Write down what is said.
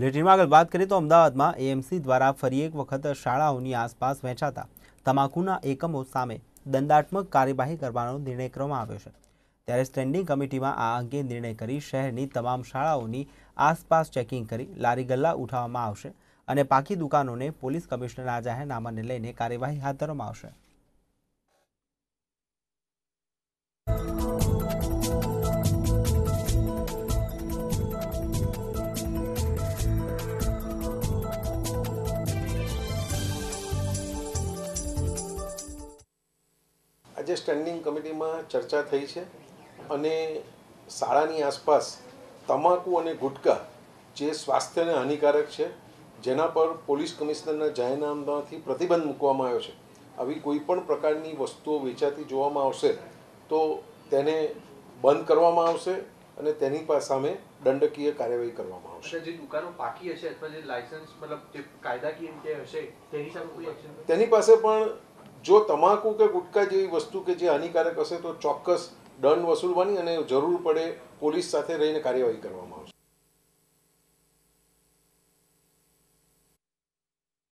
બુલેટિનમાં આગળ વાત કરીએ તો અમદાવાદમાં એએમસી દ્વારા ફરી એક વખત શાળાઓની આસપાસ વહેંચાતા તમાકુના એકમો સામે દંડાત્મક કાર્યવાહી કરવાનો નિર્ણય કરવામાં આવ્યો છે ત્યારે સ્ટેન્ડિંગ કમિટીમાં આ અંગે નિર્ણય કરી શહેરની તમામ શાળાઓની આસપાસ ચેકિંગ કરી લારી ગલ્લા ઉઠાવવામાં આવશે અને પાકી દુકાનોને પોલીસ કમિશનરના જાહેરનામાને લઈને કાર્યવાહી હાથ ધરવામાં આવશે આજે સ્ટેન્ડિંગ કમિટીમાં ચર્ચા થઈ છે અને શાળાની આસપાસ તમાકુ અને ગુટકા જે સ્વાસ્થ્યને હાનિકારક છે જેના પર પોલીસ કમિશનરના જાહેરનામાથી પ્રતિબંધ મૂકવામાં આવ્યો છે આવી કોઈ પણ પ્રકારની વસ્તુઓ વેચાતી જોવામાં આવશે તો તેને બંધ કરવામાં આવશે અને તેની સામે દંડકીય કાર્યવાહી કરવામાં આવશે જે દુકાનો પાકી હશે અથવા જે લાયસન્સ મતલબ જે કાયદાકીય રીતે હશે તેની સામે કોઈ એક્શન તેની પાસે પણ જો તમાકુ કે ગુટકા જેવી વસ્તુ કે જે હાનિકારક હશે તો ચોક્કસ દંડ વસૂલવાની અને જરૂર પડે પોલીસ સાથે રહીને કાર્યવાહી કરવામાં આવશે